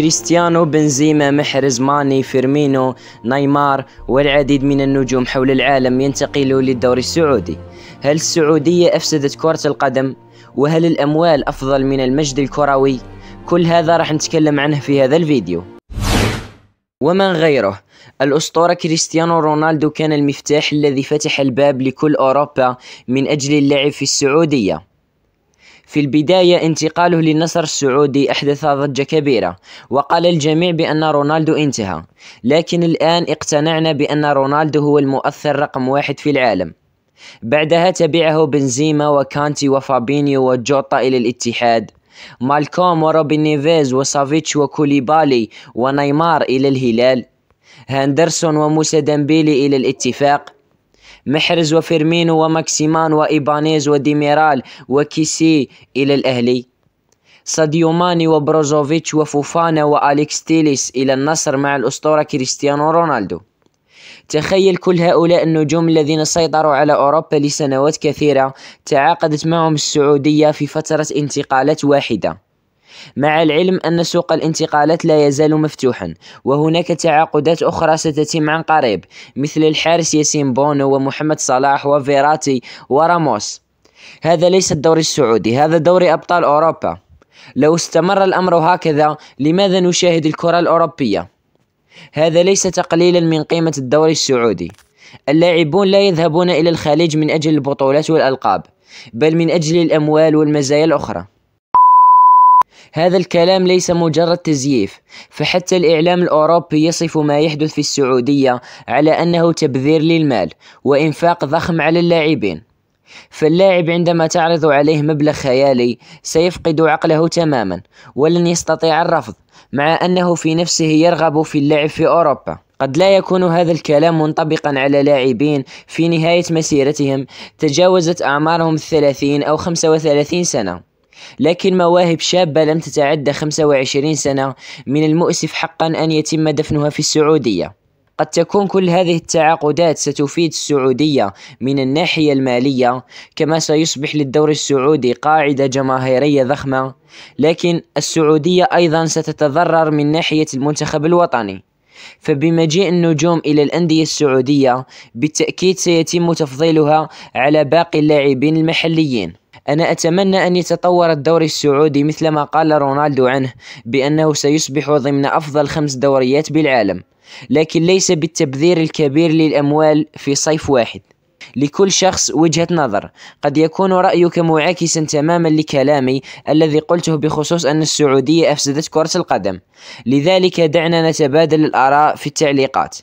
كريستيانو بنزيما محرز ماني فيرمينو نيمار والعديد من النجوم حول العالم ينتقلوا للدوري السعودي هل السعودية أفسدت كرة القدم؟ وهل الأموال أفضل من المجد الكروي؟ كل هذا راح نتكلم عنه في هذا الفيديو ومن غيره الأسطورة كريستيانو رونالدو كان المفتاح الذي فتح الباب لكل أوروبا من أجل اللعب في السعودية في البداية انتقاله للنصر السعودي أحدث ضجة كبيرة وقال الجميع بأن رونالدو انتهى لكن الآن اقتنعنا بأن رونالدو هو المؤثر رقم واحد في العالم بعدها تبعه بنزيما وكانتي وفابينيو وجوتا إلى الاتحاد مالكوم وروبين نيفيز وسافيتش وكوليبالي ونيمار إلى الهلال هاندرسون وموسى دمبيلي إلى الاتفاق محرز وفيرمينو وماكسيمان وإيبانيز وديميرال وكيسي إلى الأهلي ساديو ماني وبروزوفيتش وفوفانا وأليكس تيليس إلى النصر مع الأسطورة كريستيانو رونالدو تخيل كل هؤلاء النجوم الذين سيطروا على أوروبا لسنوات كثيرة تعاقدت معهم السعودية في فترة انتقالات واحدة مع العلم أن سوق الانتقالات لا يزال مفتوحا وهناك تعاقدات أخرى ستتم عن قريب مثل الحارس ياسين بونو ومحمد صلاح وفيراتي وراموس هذا ليس الدوري السعودي هذا دوري أبطال أوروبا لو استمر الأمر هكذا لماذا نشاهد الكرة الأوروبية؟ هذا ليس تقليلا من قيمة الدوري السعودي اللاعبون لا يذهبون إلى الخليج من أجل البطولات والألقاب بل من أجل الأموال والمزايا الأخرى هذا الكلام ليس مجرد تزييف فحتى الإعلام الأوروبي يصف ما يحدث في السعودية على أنه تبذير للمال وإنفاق ضخم على اللاعبين فاللاعب عندما تعرض عليه مبلغ خيالي سيفقد عقله تماما ولن يستطيع الرفض مع أنه في نفسه يرغب في اللعب في أوروبا قد لا يكون هذا الكلام منطبقا على لاعبين في نهاية مسيرتهم تجاوزت أعمارهم الثلاثين أو خمسة وثلاثين سنة لكن مواهب شابة لم تتعدى 25 سنة من المؤسف حقا أن يتم دفنها في السعودية قد تكون كل هذه التعاقدات ستفيد السعودية من الناحية المالية كما سيصبح للدور السعودي قاعدة جماهيرية ضخمة لكن السعودية أيضا ستتضرر من ناحية المنتخب الوطني فبمجيء النجوم إلى الأندية السعودية بالتأكيد سيتم تفضيلها على باقي اللاعبين المحليين أنا أتمنى أن يتطور الدوري السعودي مثل ما قال رونالدو عنه بأنه سيصبح ضمن أفضل خمس دوريات بالعالم لكن ليس بالتبذير الكبير للأموال في صيف واحد لكل شخص وجهة نظر قد يكون رأيك معاكسا تماما لكلامي الذي قلته بخصوص أن السعودية أفسدت كرة القدم لذلك دعنا نتبادل الآراء في التعليقات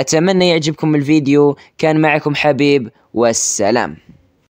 أتمنى يعجبكم الفيديو كان معكم حبيب والسلام